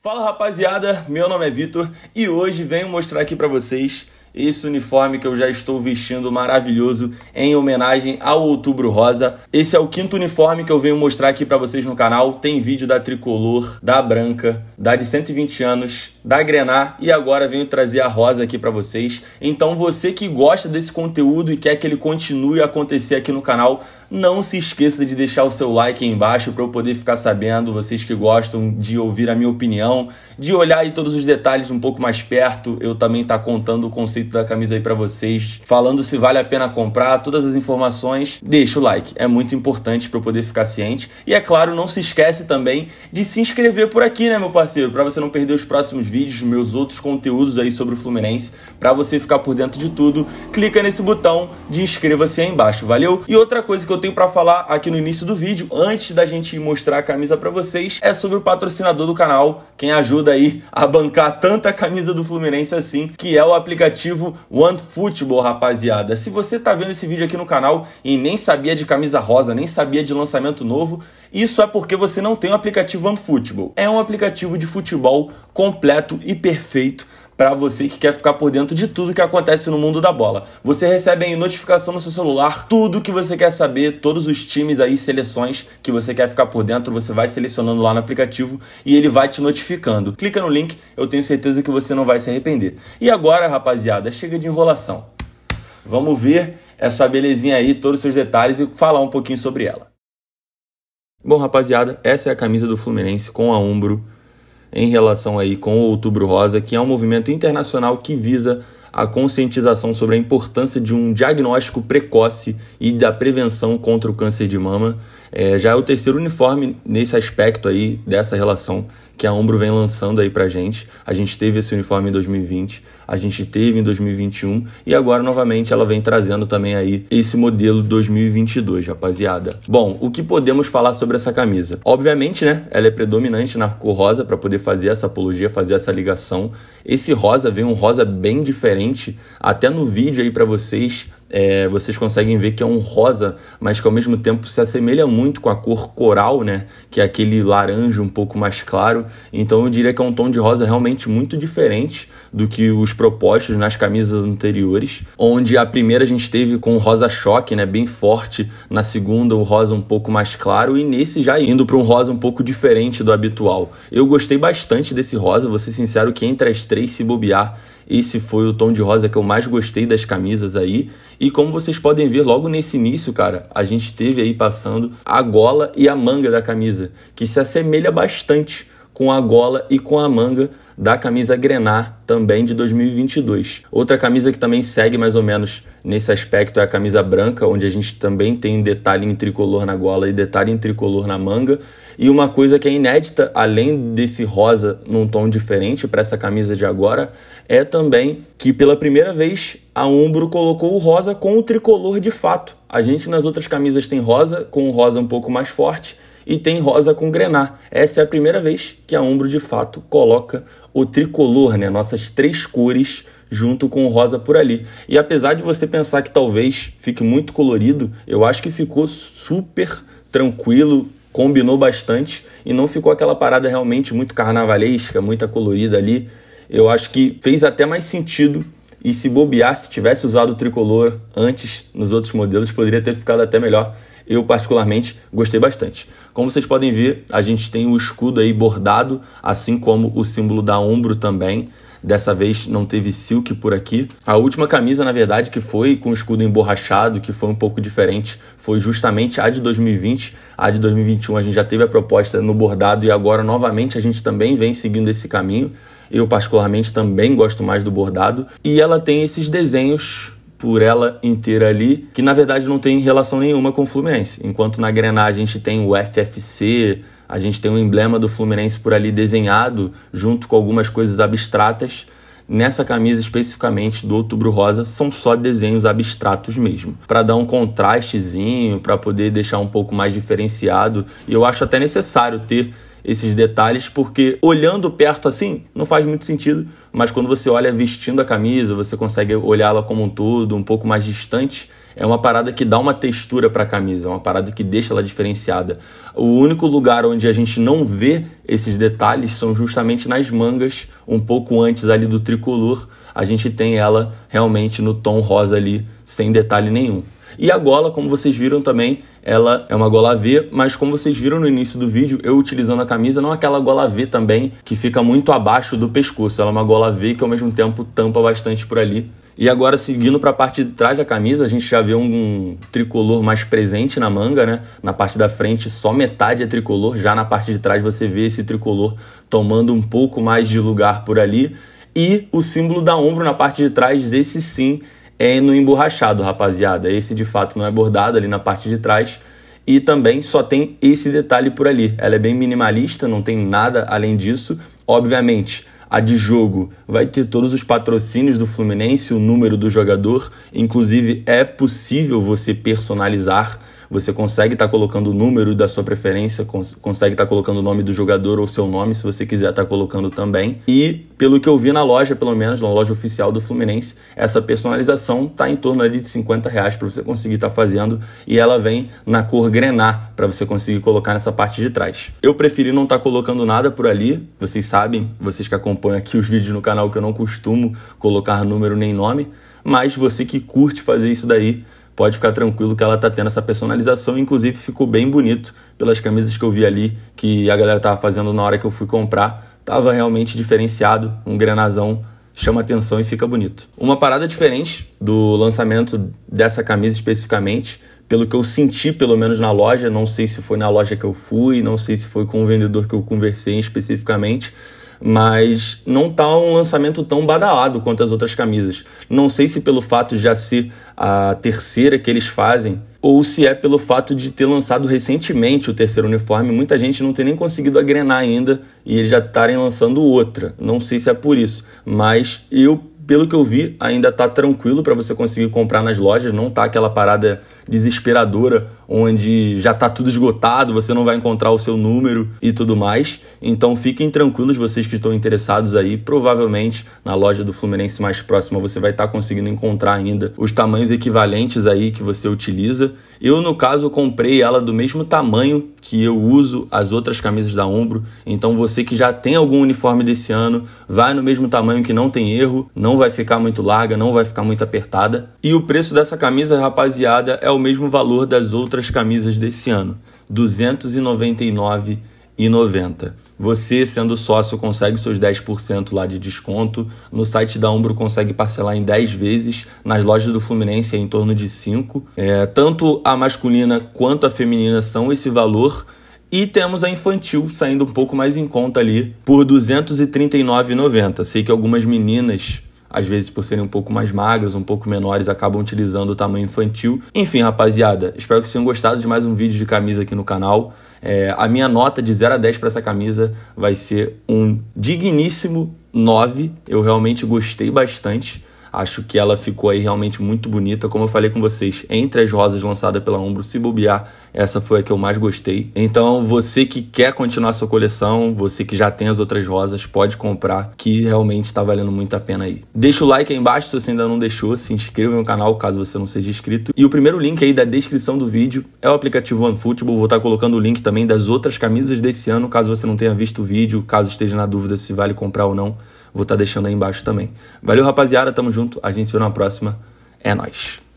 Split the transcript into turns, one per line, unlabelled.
Fala rapaziada, meu nome é Vitor e hoje venho mostrar aqui para vocês esse uniforme que eu já estou vestindo maravilhoso em homenagem ao Outubro Rosa. Esse é o quinto uniforme que eu venho mostrar aqui para vocês no canal. Tem vídeo da Tricolor, da Branca, da de 120 anos da Grenar e agora venho trazer a Rosa aqui para vocês. Então você que gosta desse conteúdo e quer que ele continue a acontecer aqui no canal, não se esqueça de deixar o seu like aí embaixo para eu poder ficar sabendo, vocês que gostam de ouvir a minha opinião, de olhar aí todos os detalhes um pouco mais perto, eu também tá contando o conceito da camisa aí para vocês, falando se vale a pena comprar, todas as informações, deixa o like, é muito importante para eu poder ficar ciente. E é claro, não se esquece também de se inscrever por aqui, né, meu parceiro, para você não perder os próximos vídeos vídeos, meus outros conteúdos aí sobre o Fluminense. Para você ficar por dentro de tudo, clica nesse botão de inscreva-se aí embaixo, valeu? E outra coisa que eu tenho para falar aqui no início do vídeo, antes da gente mostrar a camisa para vocês, é sobre o patrocinador do canal, quem ajuda aí a bancar tanta camisa do Fluminense assim, que é o aplicativo OneFootball, rapaziada. Se você tá vendo esse vídeo aqui no canal e nem sabia de camisa rosa, nem sabia de lançamento novo, isso é porque você não tem o aplicativo OneFootball. É um aplicativo de futebol completo e perfeito para você que quer ficar por dentro de tudo que acontece no mundo da bola. Você recebe aí notificação no seu celular, tudo que você quer saber, todos os times aí, seleções que você quer ficar por dentro, você vai selecionando lá no aplicativo e ele vai te notificando. Clica no link, eu tenho certeza que você não vai se arrepender. E agora, rapaziada, chega de enrolação. Vamos ver essa belezinha aí, todos os seus detalhes e falar um pouquinho sobre ela. Bom, rapaziada, essa é a camisa do Fluminense com a ombro em relação aí com o Outubro Rosa, que é um movimento internacional que visa a conscientização sobre a importância de um diagnóstico precoce e da prevenção contra o câncer de mama. É, já é o terceiro uniforme nesse aspecto aí dessa relação que a Ombro vem lançando aí pra gente. A gente teve esse uniforme em 2020, a gente teve em 2021 e agora novamente ela vem trazendo também aí esse modelo 2022, rapaziada. Bom, o que podemos falar sobre essa camisa? Obviamente, né, ela é predominante na cor rosa para poder fazer essa apologia, fazer essa ligação. Esse rosa vem um rosa bem diferente, até no vídeo aí para vocês é, vocês conseguem ver que é um rosa, mas que ao mesmo tempo se assemelha muito com a cor coral, né? Que é aquele laranja um pouco mais claro. Então eu diria que é um tom de rosa realmente muito diferente do que os propostos nas camisas anteriores, onde a primeira a gente teve com um rosa choque, né? Bem forte. Na segunda o rosa um pouco mais claro e nesse já indo para um rosa um pouco diferente do habitual. Eu gostei bastante desse rosa, vou ser sincero que entre as três se bobear esse foi o tom de rosa que eu mais gostei das camisas aí. E como vocês podem ver, logo nesse início, cara, a gente teve aí passando a gola e a manga da camisa, que se assemelha bastante com a gola e com a manga da camisa Grenar também de 2022. Outra camisa que também segue mais ou menos nesse aspecto é a camisa branca, onde a gente também tem detalhe em tricolor na gola e detalhe em tricolor na manga. E uma coisa que é inédita, além desse rosa num tom diferente para essa camisa de agora, é também que pela primeira vez a Umbro colocou o rosa com o tricolor de fato. A gente nas outras camisas tem rosa, com o rosa um pouco mais forte, e tem rosa com grená. Essa é a primeira vez que a Umbro de fato coloca o tricolor, né? Nossas três cores junto com o rosa por ali. E apesar de você pensar que talvez fique muito colorido, eu acho que ficou super tranquilo, combinou bastante e não ficou aquela parada realmente muito carnavalesca, muita colorida ali. Eu acho que fez até mais sentido e se bobear, se tivesse usado o tricolor antes nos outros modelos, poderia ter ficado até melhor eu particularmente gostei bastante. Como vocês podem ver, a gente tem o escudo aí bordado, assim como o símbolo da ombro também. Dessa vez não teve silk por aqui. A última camisa, na verdade, que foi com o escudo emborrachado, que foi um pouco diferente, foi justamente a de 2020. A de 2021 a gente já teve a proposta no bordado e agora novamente a gente também vem seguindo esse caminho. Eu particularmente também gosto mais do bordado e ela tem esses desenhos por ela inteira ali, que na verdade não tem relação nenhuma com o Fluminense. Enquanto na Grená a gente tem o FFC, a gente tem o emblema do Fluminense por ali desenhado, junto com algumas coisas abstratas. Nessa camisa especificamente do Outubro Rosa são só desenhos abstratos mesmo, para dar um contrastezinho, para poder deixar um pouco mais diferenciado. E eu acho até necessário ter esses detalhes, porque olhando perto assim não faz muito sentido, mas quando você olha vestindo a camisa, você consegue olhá-la como um todo, um pouco mais distante. É uma parada que dá uma textura para a camisa, é uma parada que deixa ela diferenciada. O único lugar onde a gente não vê esses detalhes são justamente nas mangas, um pouco antes ali do tricolor. A gente tem ela realmente no tom rosa ali, sem detalhe nenhum. E a gola, como vocês viram também, ela é uma gola V, mas como vocês viram no início do vídeo, eu utilizando a camisa, não aquela gola V também, que fica muito abaixo do pescoço. Ela é uma gola V que ao mesmo tempo tampa bastante por ali. E agora, seguindo para a parte de trás da camisa, a gente já vê um, tricolor mais presente na manga, né? Na parte da frente, só metade é tricolor. Já na parte de trás, você vê esse tricolor tomando um pouco mais de lugar por ali. E o símbolo da ombro na parte de trás, esse sim, é no emborrachado, rapaziada. Esse de fato não é bordado ali na parte de trás. E também só tem esse detalhe por ali. Ela é bem minimalista, não tem nada além disso. Obviamente, a de jogo vai ter todos os patrocínios do Fluminense, o número do jogador. Inclusive, é possível você personalizar você consegue estar tá colocando o número da sua preferência, cons consegue estar tá colocando o nome do jogador ou seu nome, se você quiser estar tá colocando também. E pelo que eu vi na loja, pelo menos na loja oficial do Fluminense, essa personalização está em torno ali de 50 reais para você conseguir estar tá fazendo e ela vem na cor grená para você conseguir colocar nessa parte de trás. Eu preferi não estar tá colocando nada por ali, vocês sabem, vocês que acompanham aqui os vídeos no canal que eu não costumo colocar número nem nome, mas você que curte fazer isso daí, pode ficar tranquilo que ela tá tendo essa personalização. Inclusive, ficou bem bonito pelas camisas que eu vi ali, que a galera tava fazendo na hora que eu fui comprar. Tava realmente diferenciado, um granazão chama atenção e fica bonito. Uma parada diferente do lançamento dessa camisa especificamente, pelo que eu senti, pelo menos na loja, não sei se foi na loja que eu fui, não sei se foi com o vendedor que eu conversei especificamente, mas não tá um lançamento tão badalado quanto as outras camisas. Não sei se pelo fato de já ser a terceira que eles fazem, ou se é pelo fato de ter lançado recentemente o terceiro uniforme, muita gente não tem nem conseguido agrenar ainda e eles já estarem lançando outra. Não sei se é por isso, mas eu pelo que eu vi, ainda tá tranquilo para você conseguir comprar nas lojas, não tá aquela parada desesperadora onde já está tudo esgotado, você não vai encontrar o seu número e tudo mais. Então fiquem tranquilos vocês que estão interessados aí, provavelmente na loja do Fluminense mais próxima você vai estar tá conseguindo encontrar ainda os tamanhos equivalentes aí que você utiliza. Eu no caso comprei ela do mesmo tamanho que eu uso as outras camisas da Ombro, então você que já tem algum uniforme desse ano, vai no mesmo tamanho que não tem erro, não vai ficar muito larga, não vai ficar muito apertada. E o preço dessa camisa, rapaziada, é o mesmo valor das outras outras camisas desse ano, R$ 299,90. Você, sendo sócio, consegue seus 10% lá de desconto. No site da Umbro consegue parcelar em 10 vezes. Nas lojas do Fluminense é em torno de 5. É, tanto a masculina quanto a feminina são esse valor. E temos a infantil saindo um pouco mais em conta ali por R$ 239,90. Sei que algumas meninas às vezes por serem um pouco mais magras, um pouco menores, acabam utilizando o tamanho infantil. Enfim, rapaziada, espero que vocês tenham gostado de mais um vídeo de camisa aqui no canal. É, a minha nota de 0 a 10 para essa camisa vai ser um digníssimo 9. Eu realmente gostei bastante. Acho que ela ficou aí realmente muito bonita. Como eu falei com vocês, entre as rosas lançadas pela Umbro, se bobear, essa foi a que eu mais gostei. Então, você que quer continuar sua coleção, você que já tem as outras rosas, pode comprar, que realmente está valendo muito a pena aí. Deixa o like aí embaixo se você ainda não deixou, se inscreva no canal caso você não seja inscrito. E o primeiro link aí da descrição do vídeo é o aplicativo OneFootball. Vou estar colocando o link também das outras camisas desse ano, caso você não tenha visto o vídeo, caso esteja na dúvida se vale comprar ou não. Vou estar tá deixando aí embaixo também. Valeu, rapaziada. Tamo junto. A gente se vê na próxima. É nóis.